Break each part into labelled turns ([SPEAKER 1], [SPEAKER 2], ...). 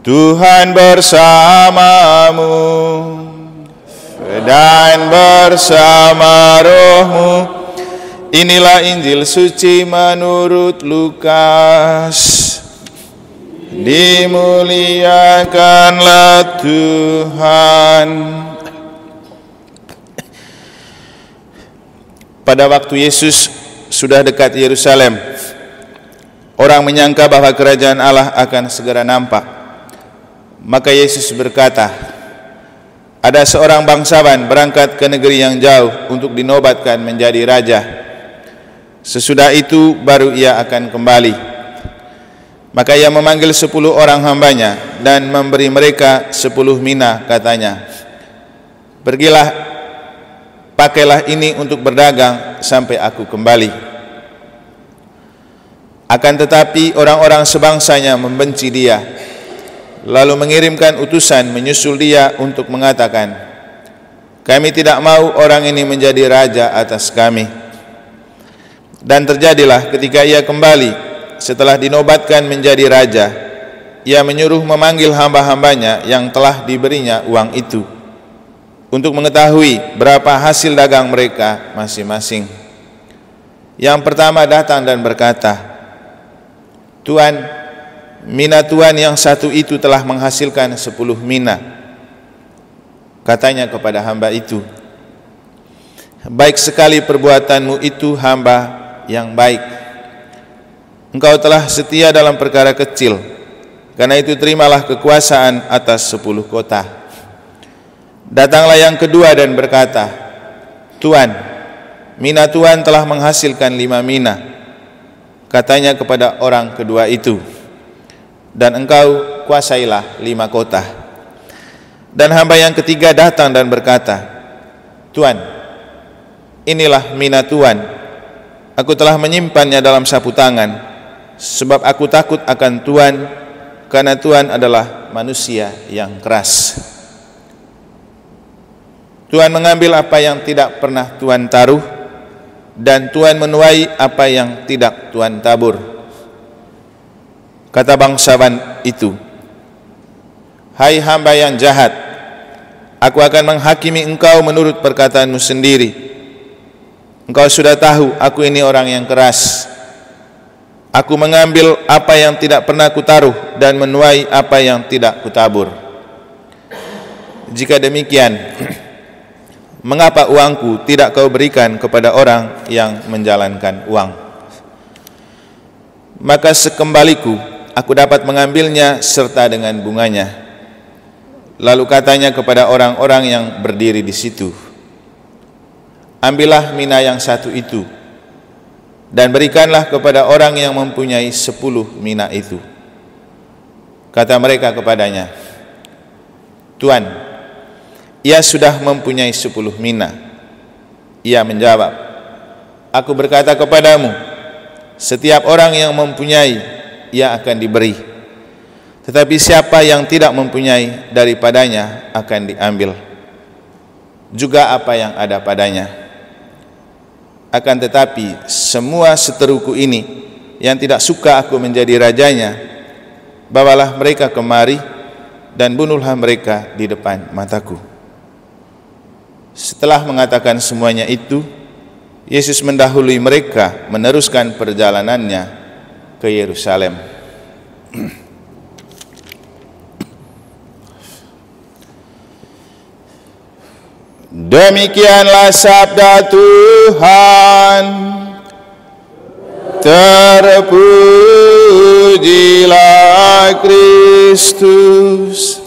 [SPEAKER 1] Tuhan bersamamu dan bersama rohmu. Inilah Injil suci menurut Lukas. Dimuliakanlah Tuhan. Pada waktu Yesus sudah dekat Yerusalem, orang menyangka bahwa kerajaan Allah akan segera nampak. Maka Yesus berkata, ada seorang bangsawan berangkat ke negeri yang jauh untuk dinobatkan menjadi raja. Sesudah itu baru ia akan kembali. Maka ia memanggil sepuluh orang hambanya dan memberi mereka sepuluh mina katanya. Pergilah, pakailah ini untuk berdagang sampai aku kembali. Akan tetapi orang-orang sebangsanya membenci dia lalu mengirimkan utusan menyusul dia untuk mengatakan, "Kami tidak mau orang ini menjadi raja atas kami." Dan terjadilah ketika ia kembali setelah dinobatkan menjadi raja, ia menyuruh memanggil hamba-hambanya yang telah diberinya uang itu untuk mengetahui berapa hasil dagang mereka masing-masing. Yang pertama datang dan berkata, "Tuan, mina tuan yang satu itu telah menghasilkan sepuluh mina katanya kepada hamba itu baik sekali perbuatanmu itu hamba yang baik engkau telah setia dalam perkara kecil karena itu terimalah kekuasaan atas sepuluh kota datanglah yang kedua dan berkata Tuan mina Tuan telah menghasilkan lima mina katanya kepada orang kedua itu dan engkau kuasailah lima kota. Dan hamba yang ketiga datang dan berkata, Tuan, inilah mina Tuan, aku telah menyimpannya dalam sapu tangan, sebab aku takut akan Tuan, karena Tuan adalah manusia yang keras. Tuhan mengambil apa yang tidak pernah Tuhan taruh dan Tuhan menuai apa yang tidak Tuhan tabur. Kata bangsawan itu, Hai hamba yang jahat, aku akan menghakimi engkau menurut perkataanmu sendiri. Engkau sudah tahu aku ini orang yang keras. Aku mengambil apa yang tidak pernah kutaruh dan menuai apa yang tidak kutabur. Jika demikian, mengapa uangku tidak kau berikan kepada orang yang menjalankan uang? Maka sekembaliku aku dapat mengambilnya serta dengan bunganya. Lalu katanya kepada orang-orang yang berdiri di situ, Ambillah mina yang satu itu, dan berikanlah kepada orang yang mempunyai sepuluh mina itu. Kata mereka kepadanya, Tuan, ia sudah mempunyai sepuluh mina. Ia menjawab, Aku berkata kepadamu, setiap orang yang mempunyai ia akan diberi tetapi siapa yang tidak mempunyai daripadanya akan diambil juga apa yang ada padanya akan tetapi semua seteruku ini yang tidak suka aku menjadi rajanya bawalah mereka kemari dan bunuhlah mereka di depan mataku setelah mengatakan semuanya itu Yesus mendahului mereka meneruskan perjalanannya ke Yerusalem.
[SPEAKER 2] Demikianlah sabda
[SPEAKER 1] Tuhan. Terpujilah Kristus.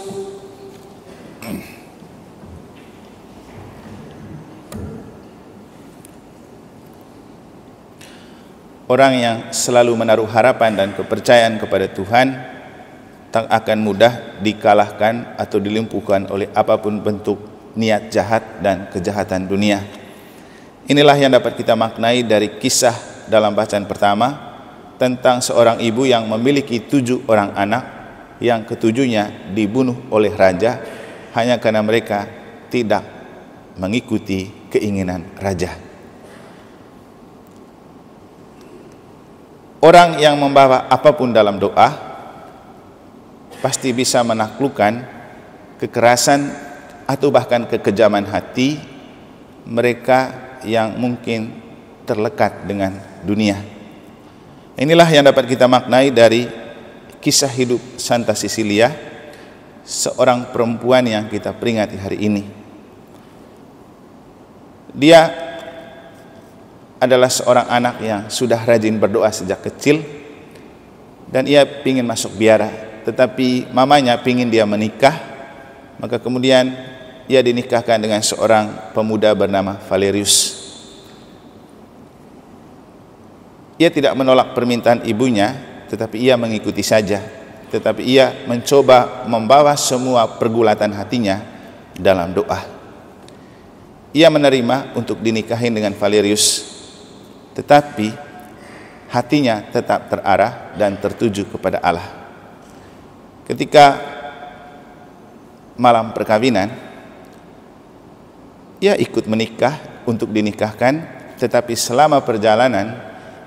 [SPEAKER 1] Orang yang selalu menaruh harapan dan kepercayaan kepada Tuhan tak akan mudah dikalahkan atau dilimpuhkan oleh apapun bentuk niat jahat dan kejahatan dunia. Inilah yang dapat kita maknai dari kisah dalam bacaan pertama tentang seorang ibu yang memiliki tujuh orang anak yang ketujuhnya dibunuh oleh raja hanya karena mereka tidak mengikuti keinginan raja. Orang yang membawa apapun dalam doa pasti bisa menaklukkan kekerasan atau bahkan kekejaman hati mereka yang mungkin terlekat dengan dunia. Inilah yang dapat kita maknai dari kisah hidup Santa Cecilia, seorang perempuan yang kita peringati hari ini. Dia adalah seorang anak yang sudah rajin berdoa sejak kecil dan ia ingin masuk biara tetapi mamanya ingin dia menikah maka kemudian ia dinikahkan dengan seorang pemuda bernama Valerius ia tidak menolak permintaan ibunya tetapi ia mengikuti saja tetapi ia mencoba membawa semua pergulatan hatinya dalam doa ia menerima untuk dinikahin dengan Valerius tetapi hatinya tetap terarah dan tertuju kepada Allah. Ketika malam perkawinan, ia ikut menikah untuk dinikahkan, tetapi selama perjalanan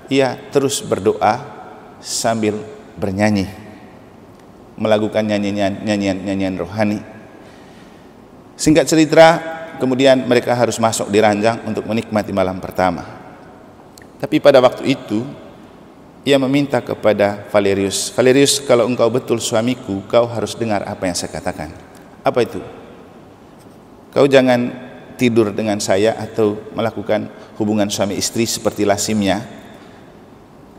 [SPEAKER 1] ia terus berdoa sambil bernyanyi, melakukan nyanyian-nyanyian rohani. Singkat cerita, kemudian mereka harus masuk di ranjang untuk menikmati malam pertama. Tapi pada waktu itu ia meminta kepada Valerius, Valerius kalau engkau betul suamiku, kau harus dengar apa yang saya katakan. Apa itu? Kau jangan tidur dengan saya atau melakukan hubungan suami istri seperti lasimnya.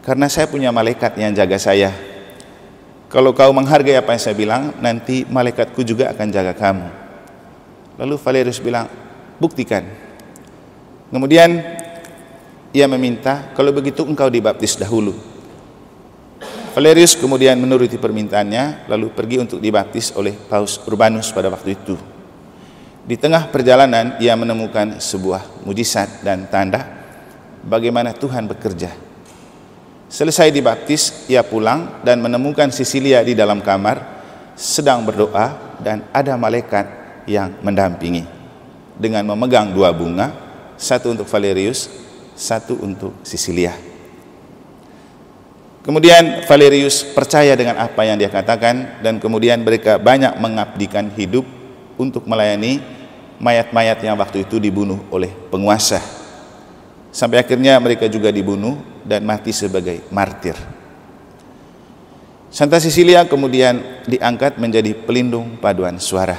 [SPEAKER 1] Karena saya punya malaikat yang jaga saya. Kalau kau menghargai apa yang saya bilang, nanti malaikatku juga akan jaga kamu. Lalu Valerius bilang, buktikan. Kemudian ia meminta, kalau begitu engkau dibaptis dahulu. Valerius kemudian menuruti permintaannya, lalu pergi untuk dibaptis oleh Paus Urbanus pada waktu itu. Di tengah perjalanan, ia menemukan sebuah mujizat dan tanda bagaimana Tuhan bekerja. Selesai dibaptis, ia pulang dan menemukan Sisilia di dalam kamar, sedang berdoa dan ada malaikat yang mendampingi. Dengan memegang dua bunga, satu untuk Valerius, satu untuk Sisilia. Kemudian Valerius percaya dengan apa yang dia katakan dan kemudian mereka banyak mengabdikan hidup untuk melayani mayat-mayat yang waktu itu dibunuh oleh penguasa. Sampai akhirnya mereka juga dibunuh dan mati sebagai martir. Santa Sicilia kemudian diangkat menjadi pelindung paduan suara.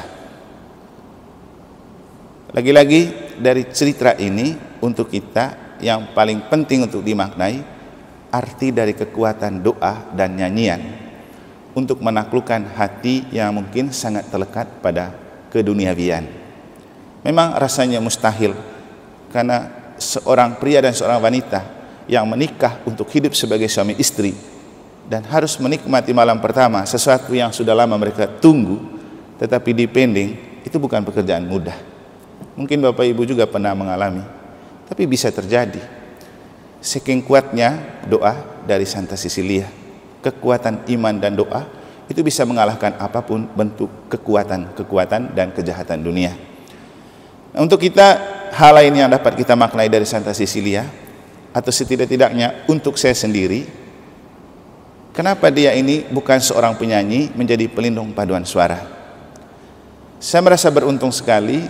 [SPEAKER 1] Lagi-lagi dari cerita ini untuk kita yang paling penting untuk dimaknai arti dari kekuatan doa dan nyanyian untuk menaklukkan hati yang mungkin sangat terlekat pada keduniawian. Memang rasanya mustahil karena seorang pria dan seorang wanita yang menikah untuk hidup sebagai suami istri dan harus menikmati malam pertama sesuatu yang sudah lama mereka tunggu tetapi dipending itu bukan pekerjaan mudah. Mungkin Bapak Ibu juga pernah mengalami tapi bisa terjadi. Saking kuatnya doa dari Santa Cecilia, kekuatan iman dan doa itu bisa mengalahkan apapun bentuk kekuatan-kekuatan dan kejahatan dunia. Nah, untuk kita, hal lain yang dapat kita maknai dari Santa Cecilia, atau setidak-tidaknya untuk saya sendiri, kenapa dia ini bukan seorang penyanyi menjadi pelindung paduan suara. Saya merasa beruntung sekali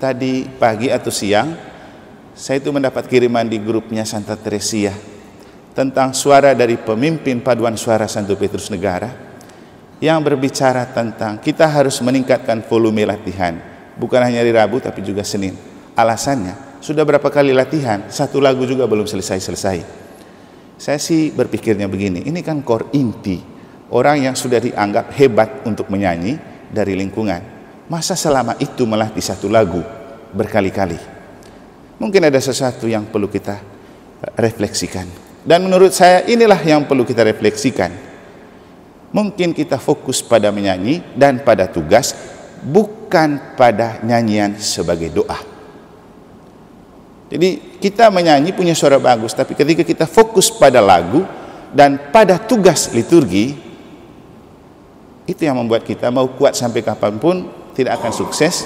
[SPEAKER 1] tadi pagi atau siang saya itu mendapat kiriman di grupnya Santa Teresia tentang suara dari pemimpin paduan suara Santo Petrus Negara yang berbicara tentang kita harus meningkatkan volume latihan bukan hanya di Rabu tapi juga Senin. Alasannya sudah berapa kali latihan, satu lagu juga belum selesai-selesai. Saya sih berpikirnya begini, ini kan core inti, orang yang sudah dianggap hebat untuk menyanyi dari lingkungan. Masa selama itu melatih satu lagu berkali-kali? Mungkin ada sesuatu yang perlu kita eh, refleksikan. Dan menurut saya inilah yang perlu kita refleksikan. Mungkin kita fokus pada menyanyi dan pada tugas, bukan pada nyanyian sebagai doa. Jadi kita menyanyi punya suara bagus, tapi ketika kita fokus pada lagu dan pada tugas liturgi, itu yang membuat kita mau kuat sampai kapanpun tidak akan sukses.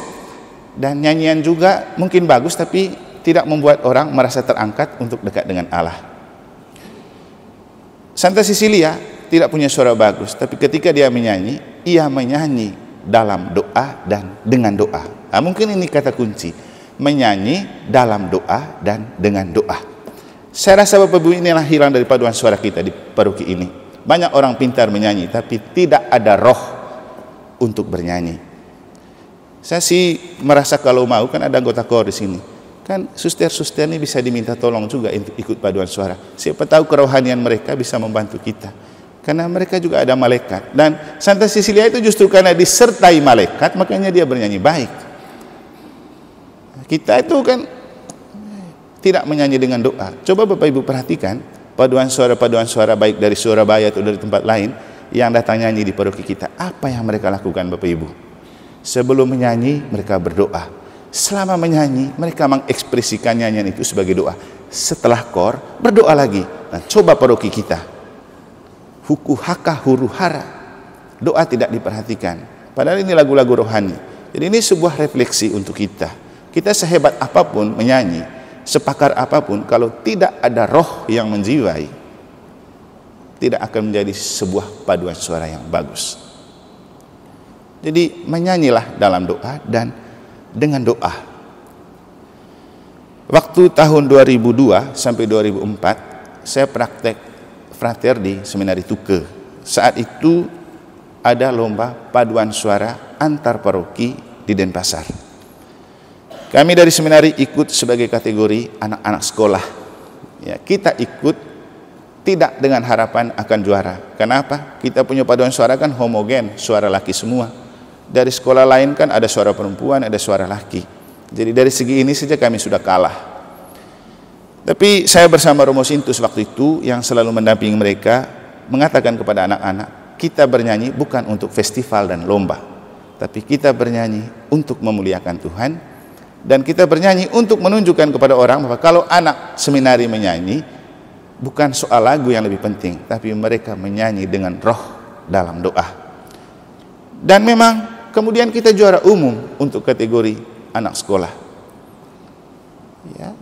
[SPEAKER 1] Dan nyanyian juga mungkin bagus, tapi tidak membuat orang merasa terangkat untuk dekat dengan Allah. Santa Cecilia tidak punya suara bagus, tapi ketika dia menyanyi, ia menyanyi dalam doa dan dengan doa. Nah, mungkin ini kata kunci, menyanyi dalam doa dan dengan doa. Saya rasa Bapak Ibu inilah hilang dari paduan suara kita di paroki ini. Banyak orang pintar menyanyi, tapi tidak ada roh untuk bernyanyi. Saya sih merasa kalau mau kan ada anggota kor di sini Kan suster-suster ini bisa diminta tolong juga ikut paduan suara. Siapa tahu kerohanian mereka bisa membantu kita. Karena mereka juga ada malaikat. Dan Santa Cecilia itu justru karena disertai malaikat, makanya dia bernyanyi baik. Kita itu kan tidak menyanyi dengan doa. Coba Bapak Ibu perhatikan, paduan suara-paduan suara baik dari suara Surabaya atau dari tempat lain, yang datang nyanyi di paroki kita. Apa yang mereka lakukan Bapak Ibu? Sebelum menyanyi, mereka berdoa Selama menyanyi, mereka mengekspresikan nyanyian itu sebagai doa. Setelah kor, berdoa lagi. Nah, coba paroki kita. Huku haka huru hara. Doa tidak diperhatikan. Padahal ini lagu-lagu rohani. Jadi ini sebuah refleksi untuk kita. Kita sehebat apapun menyanyi, sepakar apapun, kalau tidak ada roh yang menjiwai, tidak akan menjadi sebuah paduan suara yang bagus. Jadi menyanyilah dalam doa dan dengan doa. Waktu tahun 2002 sampai 2004, saya praktek frater di Seminari Tuke. Saat itu ada lomba paduan suara antar paroki di Denpasar. Kami dari seminari ikut sebagai kategori anak-anak sekolah. Ya, kita ikut tidak dengan harapan akan juara. Kenapa? Kita punya paduan suara kan homogen, suara laki semua dari sekolah lain kan ada suara perempuan, ada suara laki. Jadi dari segi ini saja kami sudah kalah. Tapi saya bersama Romo Sintus waktu itu yang selalu mendampingi mereka mengatakan kepada anak-anak, kita bernyanyi bukan untuk festival dan lomba, tapi kita bernyanyi untuk memuliakan Tuhan dan kita bernyanyi untuk menunjukkan kepada orang bahwa kalau anak seminari menyanyi bukan soal lagu yang lebih penting, tapi mereka menyanyi dengan roh dalam doa. Dan memang kemudian kita juara umum untuk kategori anak sekolah ya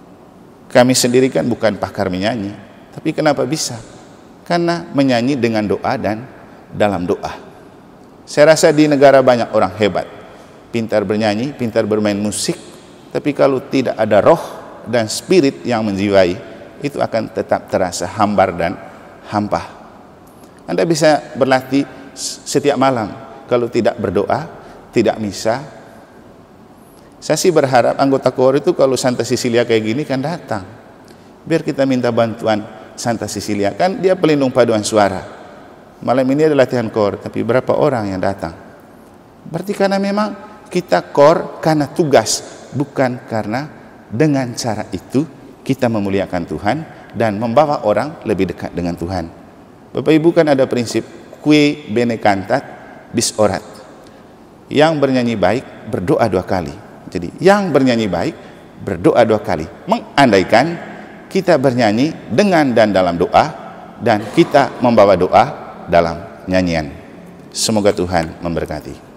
[SPEAKER 1] kami sendiri kan bukan pakar menyanyi tapi kenapa bisa karena menyanyi dengan doa dan dalam doa saya rasa di negara banyak orang hebat pintar bernyanyi pintar bermain musik tapi kalau tidak ada roh dan spirit yang menjiwai itu akan tetap terasa hambar dan hampa anda bisa berlatih setiap malam kalau tidak berdoa tidak bisa. Saya sih berharap anggota KOR itu kalau Santa Cecilia kayak gini kan datang. Biar kita minta bantuan Santa Cecilia. Kan dia pelindung paduan suara. Malam ini ada latihan KOR, tapi berapa orang yang datang? Berarti karena memang kita KOR karena tugas, bukan karena dengan cara itu kita memuliakan Tuhan dan membawa orang lebih dekat dengan Tuhan. Bapak Ibu kan ada prinsip, kue bene cantat bis orat yang bernyanyi baik berdoa dua kali. Jadi yang bernyanyi baik berdoa dua kali. Mengandaikan kita bernyanyi dengan dan dalam doa dan kita membawa doa dalam nyanyian. Semoga Tuhan memberkati.